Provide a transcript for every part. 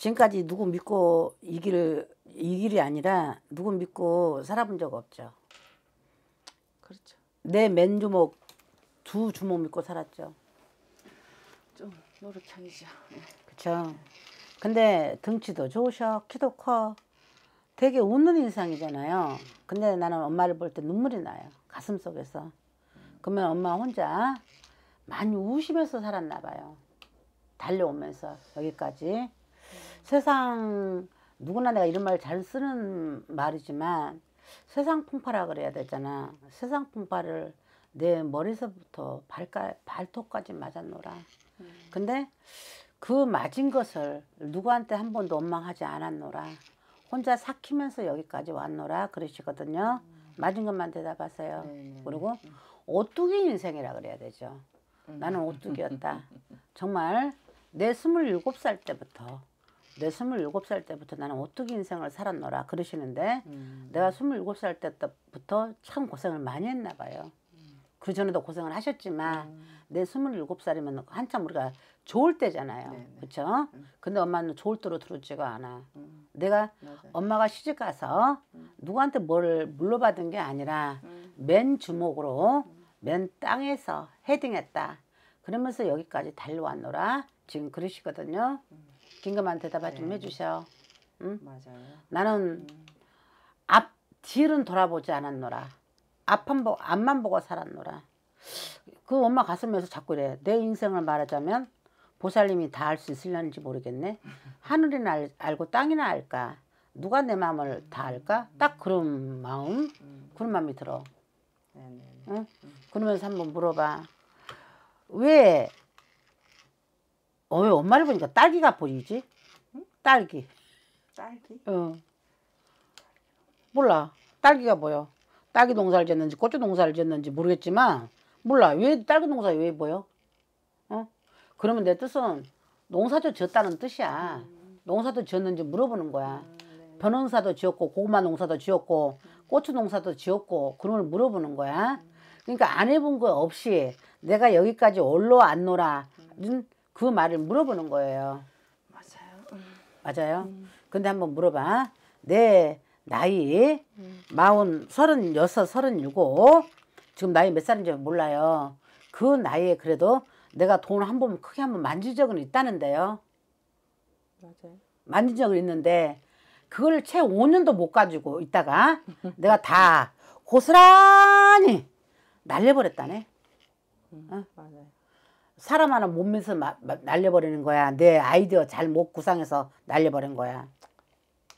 지금까지 누구 믿고 이 길을 이 길이 아니라 누구 믿고 살아본 적 없죠. 그렇죠. 내 맨주먹 두 주먹 믿고 살았죠. 좀 노력형이죠. 예. 그렇죠. 근데 덩치도 좋으셔, 키도 커. 되게 웃는 인상이잖아요. 근데 나는 엄마를 볼 때 눈물이 나요. 가슴 속에서. 그러면 엄마 혼자 많이 우시면서 살았나 봐요. 달려오면서 여기까지. 세상 누구나 내가 이런 말 잘 쓰는 말이지만 세상 풍파라 그래야 되잖아. 세상 풍파를 내 머리서부터 발가, 발톱까지 맞았노라. 근데 그 맞은 것을 누구한테 한 번도 원망하지 않았노라. 혼자 삭히면서 여기까지 왔노라 그러시거든요. 맞은 것만 대답하세요. 네, 네, 네. 그리고 오뚜기 인생이라 그래야 되죠. 나는 오뚜기였다. 정말 내 스물일곱 살 때부터 내 스물일곱 살 때부터 나는 어떻게 인생을 살았노라 그러시는데 음. 내가 스물일곱 살 때부터 참 고생을 많이 했나 봐요. 음. 그 전에도 고생을 하셨지만 음. 내 스물일곱 살이면 한참 우리가 좋을 때잖아요. 그렇죠? 근데 엄마는 좋을 때로 들었지가 않아. 음. 내가 맞아. 엄마가 시집 가서 음. 누구한테 뭘 물러받은 게 아니라 맨 주먹으로 맨 땅에서 헤딩했다. 그러면서 여기까지 달려왔노라 지금 그러시거든요. 긴급한 대답을 네. 좀 해주셔. 응? 맞아요. 나는 음. 앞 뒤를 돌아보지 않았노라. 앞만 보 앞만 보고 살았노라. 그 엄마 가슴에서 자꾸 이래. 내 인생을 말하자면 보살님이 다알수있을는지 모르겠네. 하늘이나 알, 알고 땅이나 알까. 누가 내 마음을 음. 다 알까? 딱 그런 마음, 음. 그런 마음이 들어. 네, 네, 네. 응? 그러면서 한번 물어봐. 왜 어, 왜 엄마를 보니까 딸기가 보이지? 딸기. 딸기? 어. 몰라. 딸기가 보여. 딸기 농사를 짓는지 고추 농사를 짓는지 모르겠지만 몰라. 왜 딸기 농사 왜 보여? 어? 그러면 내 뜻은 농사도 졌다는 뜻이야. 농사도 지었는지 물어보는 거야. 변농사도 지었고 고구마 농사도 지었고 음. 고추 농사도 지었고 그런 걸 물어보는 거야. 그러니까 안 해본 거 없이 내가 여기까지 올로 안 놀아. 음. 그 말을 물어보는 거예요. 맞아요. 음. 맞아요. 음. 근데 한번 물어봐. 내 나이 마흔 서른여섯 서른육오 지금 나이 몇 살인지 몰라요. 그 나이에 그래도 내가 돈을한번 크게 한번 만진 적은 있다는데요. 맞아요. 만진 적은 있는데 그걸 채 5년도 못 가지고 있다가 내가 다 고스란히 날려버렸다네. 음, 어? 맞아요. 사람 하나 못 믿어서 마, 마, 날려버리는 거야. 내 아이디어 잘 못 구상해서 날려버린 거야.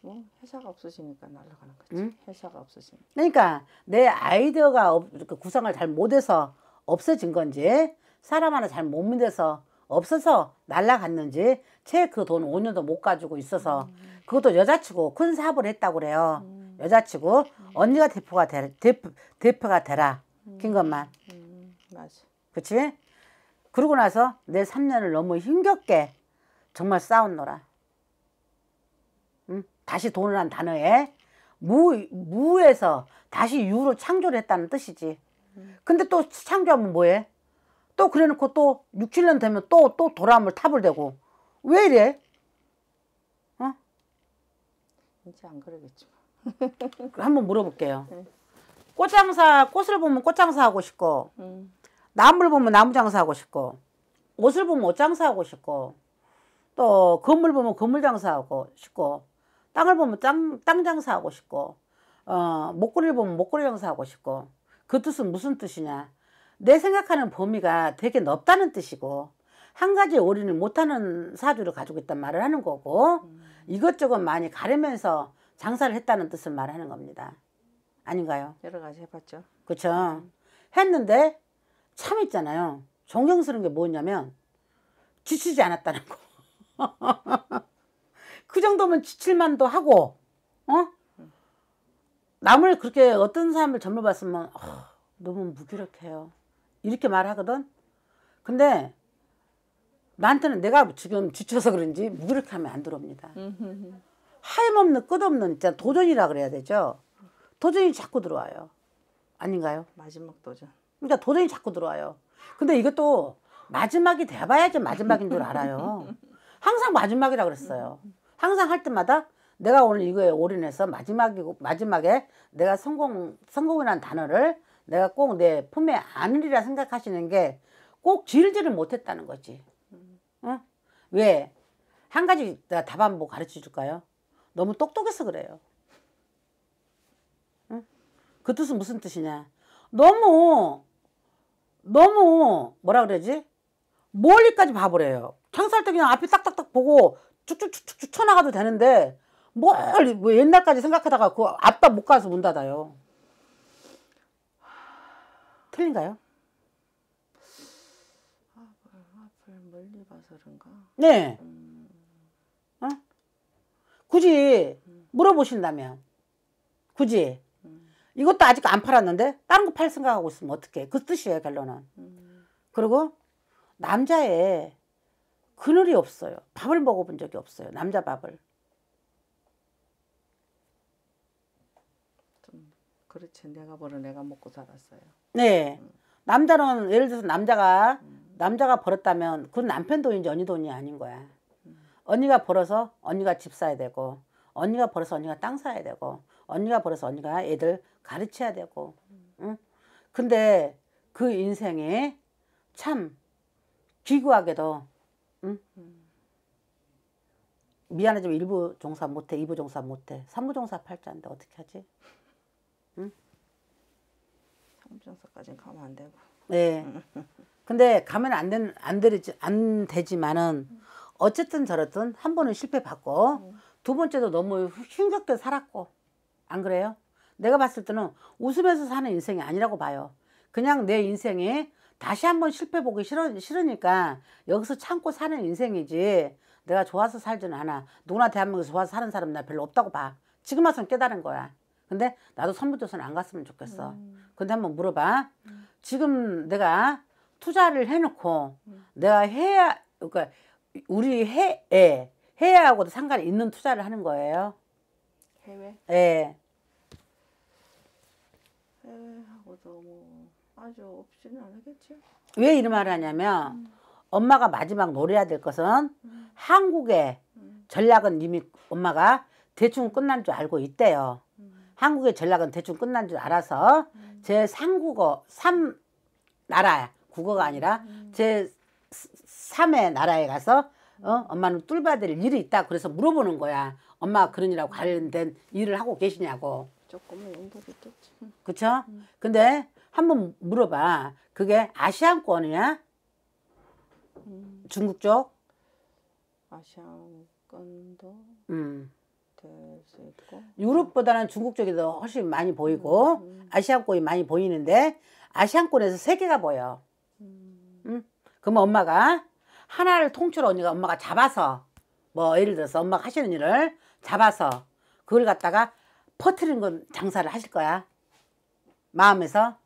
뭐 회사가 없으시니까 날아가는 거지. 응? 회사가 없으시니 그러니까 내 아이디어가 없, 그 구상을 잘 못해서 없어진 건지 사람 하나 잘 못 믿어서 없어서 날라갔는지 채그돈 5년도 못 가지고 있어서 음. 그것도 여자치고 큰 사업을 했다고 그래요. 음. 여자치고 음. 언니가 대표가 되, 대표, 대표가 되라. 긴 음. 것만. 음. 맞아. 그치? 그러고 나서 내 3년을 너무 힘겹게 정말 싸웠노라. 응? 다시 돈을한 단어에 무, 무에서 다시 유로 창조를 했다는 뜻이지. 근데 또 창조하면 뭐해? 또 그래놓고 또 6, 7년 되면 또, 또 돌아물 탑을 대고. 왜 이래? 어? 이제 안 그러겠지. 뭐. 한번 물어볼게요. 네. 꽃장사, 꽃을 보면 꽃장사 하고 싶고, 음. 나무를 보면 나무 장사하고 싶고 옷을 보면 옷 장사하고 싶고 또 건물 보면 건물 장사하고 싶고 땅을 보면 땅, 땅 장사하고 싶고 어, 목걸이를 보면 목걸이 장사하고 싶고 그 뜻은 무슨 뜻이냐 내 생각하는 범위가 되게 넓다는 뜻이고 한 가지 올인을 못하는 사주를 가지고 있단 말을 하는 거고 음. 이것저것 많이 가르면서 장사를 했다는 뜻을 말하는 겁니다 아닌가요? 여러 가지 해봤죠 그쵸 음. 했는데 참했잖아요. 존경스러운 게 뭐냐면 지치지 않았다는 거. 그 정도면 지칠만도 하고 어? 남을 그렇게 어떤 사람을 전부 봤으면 어, 너무 무기력해요. 이렇게 말하거든. 근데 나한테는 내가 지금 지쳐서 그런지 무기력하면 안 들어옵니다. 하염없는 끝없는 진짜 도전이라 그래야 되죠. 도전이 자꾸 들어와요. 아닌가요? 마지막 도전. 그러니까 도전이 자꾸 들어와요. 근데 이것도 마지막이 돼봐야지 마지막인 줄 알아요. 항상 마지막이라 그랬어요. 항상 할 때마다 내가 오늘 이거에 올인해서 마지막이고 마지막에 내가 성공 성공이라는 단어를 내가 꼭 내 품에 안으리라 생각하시는 게 꼭 질지를 못했다는 거지. 응? 왜? 한 가지 내가 답안 뭐 가르쳐 줄까요? 너무 똑똑해서 그래요. 응? 그 뜻은 무슨 뜻이냐? 너무 너무 뭐라 그러지? 멀리까지 봐버려요. 창살 때 그냥 앞이 딱딱딱 보고 쭉쭉쭉쭉 쳐나가도 되는데 멀리 뭐 옛날까지 생각하다가 그 앞다 못 가서 문 닫아요. 틀린가요? 앞을 멀리 봐서 그런가? 네. 음. 어? 굳이 음. 물어보신다면 굳이 이것도 아직 안 팔았는데 다른 거 팔 생각하고 있으면 어떡해그 뜻이에요 결론은. 그리고 남자의 그늘이 없어요. 밥을 먹어본 적이 없어요. 남자 밥을. 좀 그렇지 내가 벌어 내가 먹고 살았어요. 네. 남자는 예를 들어서 남자가 남자가 벌었다면 그건 남편 돈인지 언니 돈이 아닌 거야. 음. 언니가 벌어서 언니가 집 사야 되고 언니가 벌어서 언니가 땅 사야 되고 언니가 벌어서 언니가 애들 가르쳐야 되고 응? 근데 그 인생에 참 기구하게도 응? 미안하지만 일부 종사 못해 이부 종사 못해 삼부 종사 팔자인데 어떻게 하지? 응? 삼부종사까지는 가면 안 되고 네 근데 가면 안, 된, 안, 되지, 안 되지만은 어쨌든 저렇든 한 번은 실패받고 음. 두 번째도 너무 힘겹게 살았고 안 그래요? 내가 봤을 때는 웃으면서 사는 인생이 아니라고 봐요. 그냥 내 인생에 다시 한번 실패 보기 싫어, 싫으니까 여기서 참고 사는 인생이지 내가 좋아서 살지는 않아. 누구나 대한민국에서 좋아서 사는 사람 나 별로 없다고 봐. 지금 와서는 깨달은 거야. 근데 나도 선부조선 안 갔으면 좋겠어. 음. 근데 한번 물어봐. 음. 지금 내가 투자를 해놓고 음. 내가 해야 그러니까 우리 해에 해야하고도 상관이 있는 투자를 하는 거예요. 해외? 예. 하고도뭐 아주 없지는 않겠지. 왜 이런 말을 하냐면 음. 엄마가 마지막 노려야 될 것은 음. 한국의 음. 전략은 이미 엄마가 대충 끝난 줄 알고 있대요. 음. 한국의 전략은 대충 끝난 줄 알아서 음. 제 3국어 3 나라 국어가 아니라 음, 제 3의 나라에 가서 어? 엄마는 뚫받을 일이 있다. 그래서 물어보는 거야. 엄마 가 그런 일하고 관련된 일을 하고 계시냐고. 조금은 행복했겠지. 그쵸? 음. 근데 한번 물어봐. 그게 아시안권이야? 음. 중국 쪽? 아시안권도 음. 될수 있고. 유럽보다는 중국 쪽이 더 훨씬 많이 보이고 음, 음. 아시안권이 많이 보이는데 아시안권에서 세 개가 보여. 음. 그러면 엄마가 하나를 통째로 언니가 엄마가 잡아서 뭐 예를 들어서 엄마가 하시는 일을 잡아서 그걸 갖다가 퍼트리는 건 장사를 하실 거야? 마음에서?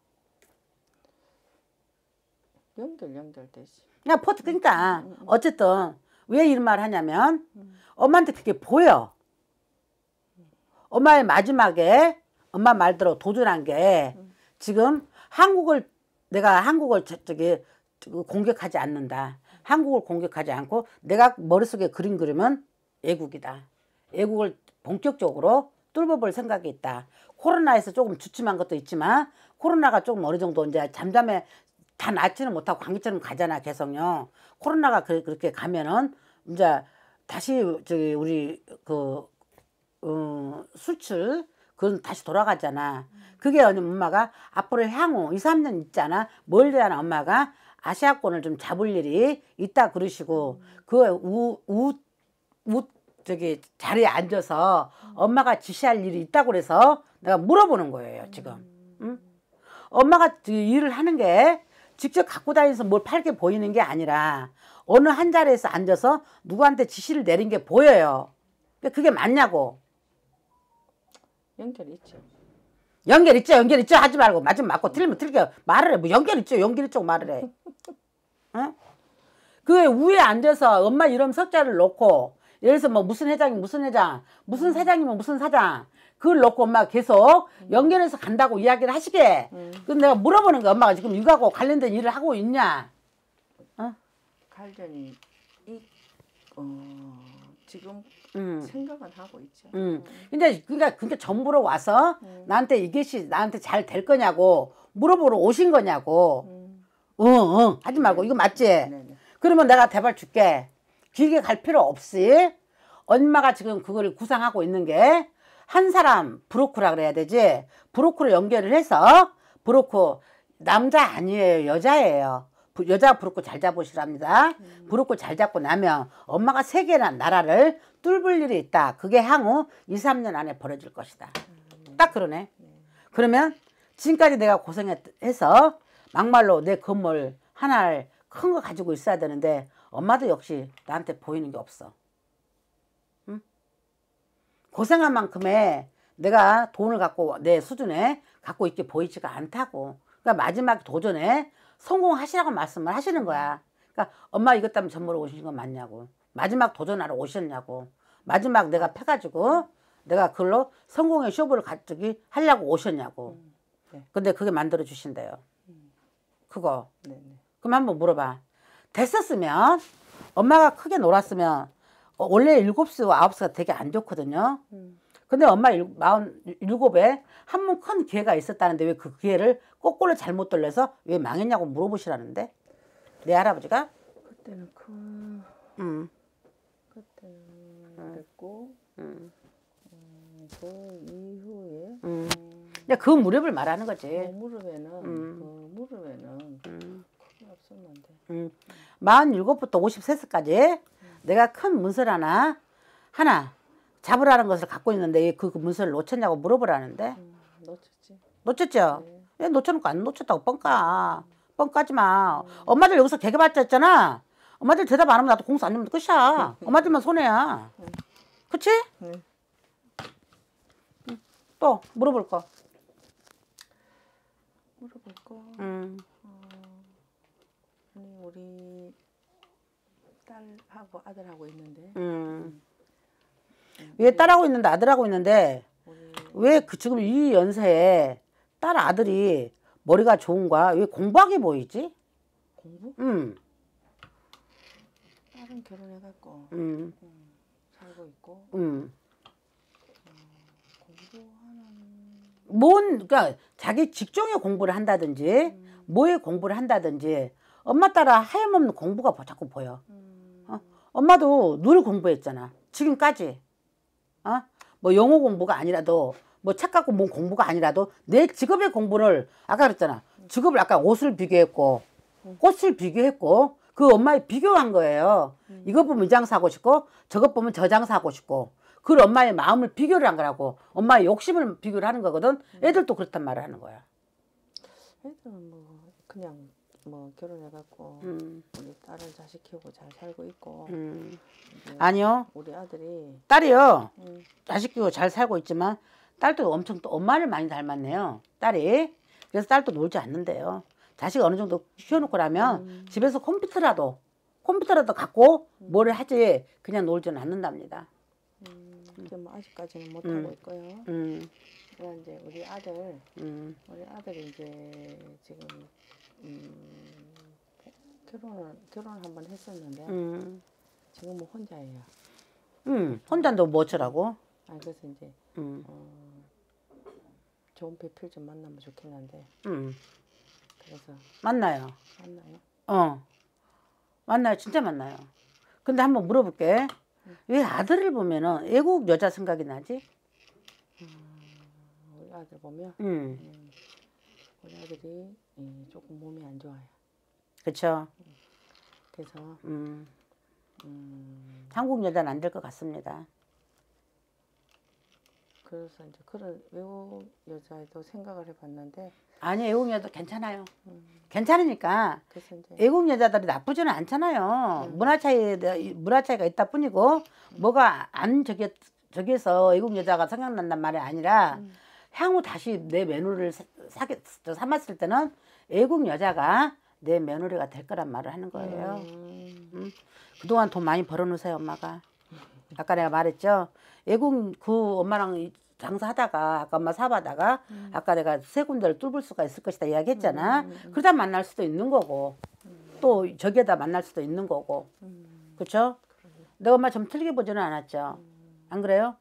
연결 연결되지. 그냥 포트 그러니까 음, 음, 음. 어쨌든 왜 이런 말 하냐면 엄마한테 그게 보여. 엄마의 마지막에 엄마 말대로 도전한 게 지금 한국을 내가 한국을 저쪽 공격하지 않는다. 한국을 공격하지 않고 내가 머릿속에 그림 그리면 애국이다. 애국을 본격적으로 뚫어볼 생각이 있다. 코로나에서 조금 주춤한 것도 있지만 코로나가 조금 어느 정도 이제 잠잠해 다 낫지는 못하고 감기처럼 가잖아 계속요. 코로나가 그, 렇게 가면은 이제 다시 저기 우리 그 음, 수출 그건 다시 돌아가잖아. 그게 어느 엄마가 앞으로 향후 2, 3년 있잖아. 멀리한 엄마가 아시아권을 좀 잡을 일이 있다 그러시고 그 우, 우, 우, 저기 자리에 앉아서 엄마가 지시할 일이 있다고 그래서 내가 물어보는 거예요 지금 응? 엄마가 그 일을 하는 게 직접 갖고 다니면서 뭘 팔게 보이는 게 아니라 어느 한 자리에서 앉아서 누구한테 지시를 내린 게 보여요 그게 맞냐고 연결 있죠 연결 있죠 연결 있죠 하지 말고 맞으면 맞고 틀리면 틀게 말을 해뭐 연결 있죠 연결 있죠 말을 해 응? 그 위에 앉아서 엄마 이름 석자를 놓고 예를 들어서 뭐 무슨 회장이 무슨 회장, 무슨 사장이면 뭐 무슨 사장. 그걸 놓고 엄마가 계속 음. 연결해서 간다고 이야기를 하시게. 음. 그럼 내가 물어보는 거야. 엄마가 지금 육아하고 관련된 일을 하고 있냐? 어? 관련이, 이, 어, 지금 음. 생각은 하고 있죠. 음. 음. 근데 그러니까 그게 전부로 와서 음. 나한테 이것이 나한테 잘 될 거냐고 물어보러 오신 거냐고. 응, 음. 응. 어, 어. 하지 말고 네. 이거 맞지? 네네. 네. 그러면 내가 대발 줄게. 길게 갈 필요 없이 엄마가 지금 그거를 구상하고 있는 게 한 사람 브로커라 그래야 되지 브로커로 연결을 해서 브로커 남자 아니에요 여자예요 여자 브로커 잘 잡으시랍니다 음. 브로커 잘 잡고 나면 엄마가 세계나 나라를 뚫을 일이 있다 그게 향후 2, 3년 안에 벌어질 것이다 음. 딱 그러네 네. 그러면 지금까지 내가 고생해서 막말로 내 건물 하나를 큰 거 가지고 있어야 되는데 엄마도 역시 나한테 보이는 게 없어. 응? 고생한 만큼의 내가 돈을 갖고 내 수준에 갖고 있게 보이지가 않다고. 그러니까 마지막 도전에 성공하시라고 말씀을 하시는 거야. 그러니까 엄마 이것 때문에 전보로 오신 건 맞냐고. 마지막 도전하러 오셨냐고. 마지막 내가 패가지고 내가 그걸로 성공의 쇼부를 가지기 하려고 오셨냐고. 음, 네. 근데 그게 만들어 주신대요. 음. 그거. 네네. 그럼 한번 물어봐. 됐었으면 엄마가 크게 놀았으면 어, 원래 7곱수9홉 수가 되게 안 좋거든요. 근데 엄마 마흔 에한 번 큰 기회가 있었다는데 왜 그 기회를 거꾸로 잘못 돌려서 왜 망했냐고 물어보시라는데 내 네, 할아버지가 그때는 그 음. 그때는 음. 됐고 음. 음, 그 이후에 음. 음. 그 무렵을 말하는 거지. 그 무릎에는 음. 그 무릎에는 음. 없었는데. 음. 47부터 53세까지 내가 큰 문서를 하나 하나 잡으라는 것을 갖고 있는데 그 문서를 놓쳤냐고 물어보라는데 음, 놓쳤지 놓쳤죠 네. 놓쳐놓고 안 놓쳤다고 뻥까 음. 뻥까지 마 음. 엄마들 여기서 개개발자 했잖아 엄마들 대답 안 하면 나도 공수 안 내면 끝이야 엄마들만 손해야 네. 그치? 네. 또 물어볼 거 물어볼 거 음. 우리 딸하고 아들하고 있는데. 음. 왜 음. 딸하고 있는데 아들하고 있는데 왜 그 지금 이 연세에 딸 아들이 머리가 좋은 거야? 왜 공부하게 보이지? 공부? 음. 딸은 결혼해갖고 음. 음, 살고 있고 음. 음 공부하는 뭔 그러니까 자기 직종에 공부를 한다든지 음. 뭐에 공부를 한다든지 엄마 따라 하염없는 공부가 자꾸 보여. 음. 어? 엄마도 늘 공부했잖아. 지금까지. 어? 뭐 영어 공부가 아니라도 뭐 책 갖고 뭔 공부가 아니라도 내 직업의 공부를 아까 그랬잖아. 직업을 아까 옷을 비교했고 음. 꽃을 비교했고 그 엄마의 비교한 거예요. 음. 이것 보면 이 장사 고 싶고 저것 보면 저 장사 고 싶고 그 엄마의 마음을 비교를 한 거라고 엄마의 욕심을 비교를 하는 거거든. 애들도 그렇단 말을 하는 거야. 애들은 뭐 그냥 뭐 결혼해갖고 음. 우리 딸을 자식 키우고 잘 살고 있고 음. 아니요 우리 아들이 딸이요 음. 자식 키우고 잘 살고 있지만 딸도 엄청 또 엄마를 많이 닮았네요 딸이 그래서 딸도 놀지 않는데요 자식 어느 정도 키워놓고나면 음. 집에서 컴퓨터라도 컴퓨터라도 갖고 뭐를 음. 하지 그냥 놀지는 않는답니다 음. 이제 뭐 아직까지는 못하고 있고요 그래 이제 우리 아들 우리 아들이 이제 지금 음, 결혼은 결혼 한번 했었는데 음. 지금 뭐 혼자예요. 음, 혼자도 뭐어라고아 그래서 이제 음. 어, 좋은 배필 좀 만나면 좋긴 한데. 음. 그래서 만나요. 만나요? 어, 만나요. 진짜 만나요. 근데 한번 물어볼게. 음. 왜 아들을 보면은 외국 여자 생각이 나지? 음, 우리 아들 보면. 음. 음. 고양이들이 예, 조금 몸이 안 좋아요. 그렇 그래서 음, 음, 한국 여자는 안 될 것 같습니다. 그래서 이제 그런 외국 여자도 생각을 해봤는데 아니 외국 여자 괜찮아요. 음. 괜찮으니까 외국 여자들이 나쁘지는 않잖아요. 음. 문화 차이 문화 차이가 있다 뿐이고 음. 뭐가 안 저기 저기서 외국 여자가 생각난단 말이 아니라. 음. 향후 다시 내 며느리를 사게 삼았을 때는 애국 여자가 내 며느리가 될 거란 말을 하는 거예요. 음. 응? 음. 그동안 돈 많이 벌어놓으세요 엄마가. 아까 내가 말했죠. 애국 그 엄마랑 장사하다가 아까 엄마 사업다가 음. 아까 내가 세 군데를 뚫을 수가 있을 것이다 이야기했잖아. 음. 음, 음. 그러다 만날 수도 있는 거고 또 저기에다 만날 수도 있는 거고 그렇죠? 내가 엄마 좀 틀리게 보지는 않았죠. 안 그래요?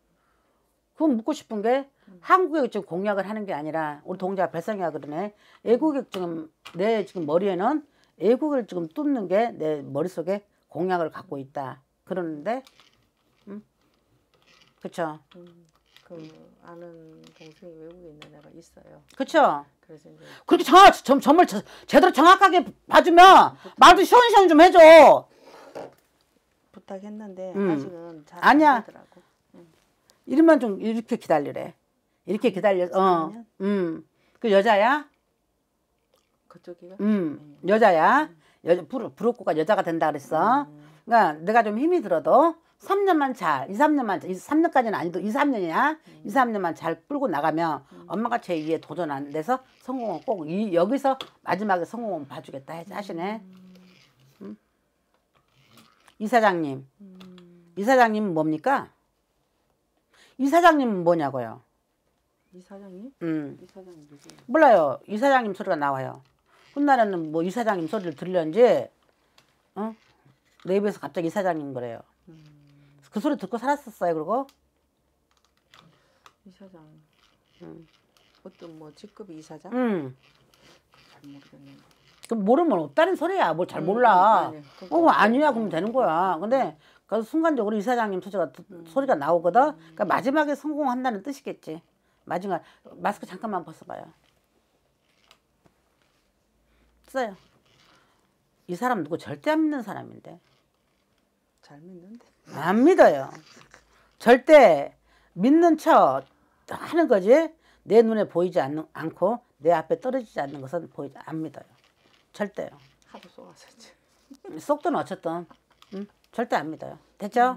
그건 묻고 싶은 게 한국에 지금 공약을 하는 게 아니라 우리 동자 배성이야 그러네. 애국이 지금 내 지금 머리에는 애국을 지금 뚫는 게 내 머릿속에 공약을 갖고 있다. 그러는데 음? 그쵸 음, 그 아는 동생이 외국에 있는 애가 있어요. 그쵸 그래서 이제 그렇게 정확 점, 점을 제대로 정확하게 봐주면 부탁, 말도 시원시원 좀 해줘. 부탁했는데 음. 아직은 잘안 되더라고. 음. 이름만 좀 이렇게 기다리래. 이렇게 기다려. 어. 음. 그 여자야? 그쪽이요? 음. 네. 여자야. 음. 여자 부르 부르고가 여자가 된다 그랬어. 음. 그니까 내가 좀 힘이 들어도 3년만 잘, 2, 3년만, 2, 3년까지는 아니도 2, 3년이야. 음. 2, 3년만 잘 풀고 나가면 음. 엄마가 제2의 도전 안 돼서 성공은 꼭 이, 여기서 마지막에 성공은 봐주겠다 하시네. 음. 음. 이사장님, 이사장님 뭡니까? 이사장님 뭐냐고요? 이 사장님? 음. 이 사장님 누구? 몰라요. 이 사장님 소리가 나와요. 훗날에는 뭐 이 사장님 소리를 들렸는지 어? 내 입에서 갑자기 이 사장님 그래요. 음. 그 소리 듣고 살았었어요. 그리고 이사장. 음. 어떤 뭐 직급이 이사장? 음. 잘 모르겠네. 그 모르면 없다는 소리야. 뭘잘 음, 몰라. 아니, 음, 음, 네, 네. 어, 아니야 그러면 되는 거야. 근데 그 순간적으로 이사장님 소리가, 소리가 나오거든. 그러니까 마지막에 성공한다는 뜻이겠지. 마중간 마스크 잠깐만 벗어봐요. 써요. 이 사람 누구 절대 안 믿는 사람인데. 잘 믿는데. 안 믿어요. 절대 믿는 척 하는 거지 내 눈에 보이지 않는, 않고 내 앞에 떨어지지 않는 것은 보이지 안 믿어요. 절대요. 하도 속았었지. 속든 어쨌든 응? 절대 안 믿어요. 됐죠? 음.